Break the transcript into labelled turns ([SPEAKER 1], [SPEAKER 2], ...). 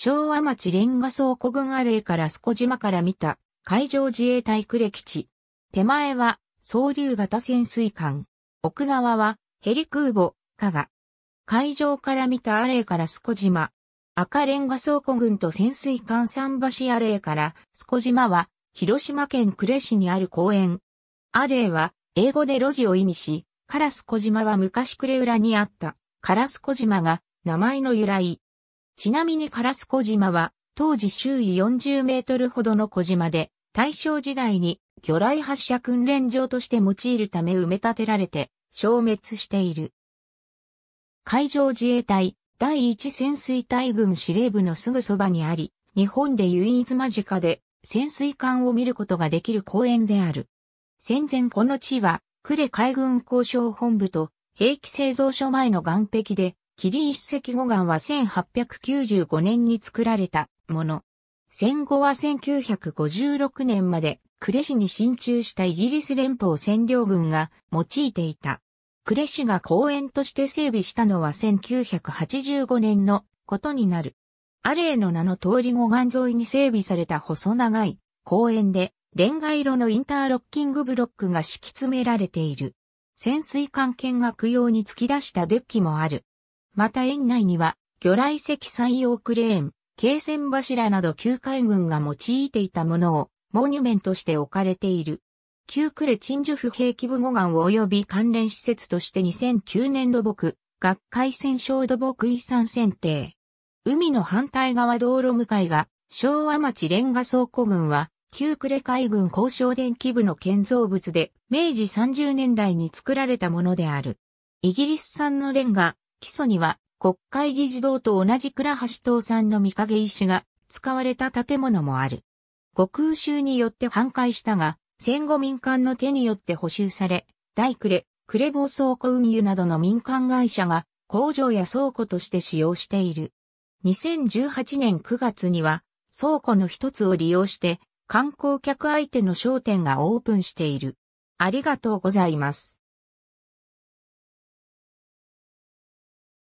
[SPEAKER 1] 昭和町レンガ倉庫群アレーからスコ島から見た海上自衛隊呉基地。手前は総流型潜水艦。奥側はヘリ空母、加賀。海上から見たアレーからスコ島。赤レンガ倉庫群と潜水艦桟橋アレーからスコ島は広島県呉市にある公園。アレーは英語で路地を意味し、カラス小島は昔呉浦にあったカラス小島が名前の由来。ちなみにカラス小島は、当時周囲40メートルほどの小島で、大正時代に魚雷発射訓練場として用いるため埋め立てられて、消滅している。海上自衛隊第一潜水隊軍司令部のすぐそばにあり、日本で唯一間近で潜水艦を見ることができる公園である。戦前この地は、呉海軍交渉本部と兵器製造所前の岸壁で霧一石護岸は1895年に作られたもの。戦後は1956年まで呉市に進駐したイギリス連邦占領軍が用いていた。呉市が公園として整備したのは1985年のことになる。アレーの名の通り護岸沿いに整備された細長い公園で、レンガ色のインターロッキングブロックが敷き詰められている。潜水艦見学用に突き出したデッキもある。また園内には、魚雷石採用クレーン、軽船柱など旧海軍が用いていたものをモニュメントして置かれている。旧クレチンジュフ兵器部護岸及び関連施設として2009年土木、学会戦勝土木遺産選定。海の反対側道路向かいが、昭和町レンガ倉庫群は、旧クレ海軍交渉電気部の建造物で、明治30年代に作られたものである。イギリス産のレンガ、基礎には国会議事堂と同じ倉橋東さんの御影石が使われた建物もある。悟空襲によって反壊したが、戦後民間の手によって補修され、大暮レ、クレボ倉庫運輸などの民間会社が工場や倉庫として使用している。2018年9月には倉庫の一つを利用して観光客相手の商店がオープンしている。ありがとうございます。